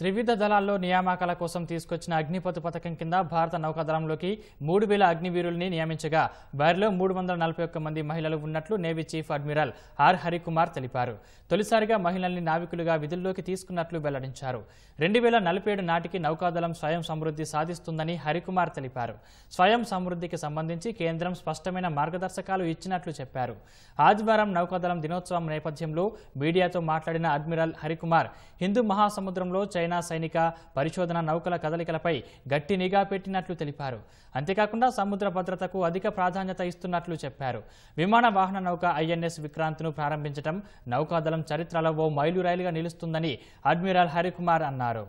త్రివిధ దళాల్లో నియామకాల కోసం తీసుకొచ్చిన అగ్నిపథు పథకం కింద భారత నౌకాదళంలోకి మూడు వేల అగ్నివీరుల్ని నియమించగా వారిలో మూడు వందల నలభై ఒక్క మంది మహిళలు ఉన్నట్లు navy chief admiral R Harikumar తెలిపారు తొలిసారిగా మహిళల్ని నావికులుగా విధుల్లోకి తీసుకున్నట్లు వెల్లడించారు రెండు వేల నలభై ఏడు నాటికి నౌకాదళం స్వయం సమృద్ధి సాధిస్తుందని హరికుమార్ తెలిపారు స్వయం సమృద్ధికి సంబంధించి కేంద్రం స్పష్టమైన మార్గదర్శకాలు ఇచ్చినట్లు చెప్పారు ఆదివారం నౌకాదళం దినోత్సవం నేపథ్యంలో మీడియాతో మాట్లాడిన అడ్మిరల్ హరికుమార్ హిందూ మహాసముద్రంలో చైనా చైనా సైనిక పరిశోధన నౌకల కదలికలపై గట్టి నిఘా పెట్టినట్లు తెలిపారు అంతేకాకుండా సముద్ర భద్రతకు అధిక ప్రాధాన్యత ఇస్తున్నట్లు చెప్పారు విమాన వాహన నౌక ఐఎన్ఎస్ విక్రాంత్ను ప్రారంభించడం నౌకాదళం చరిత్రలో ఓ మైలురాయిలుగా నిలుస్తుందని అడ్మిరల్ హరికుమార్ అన్నారు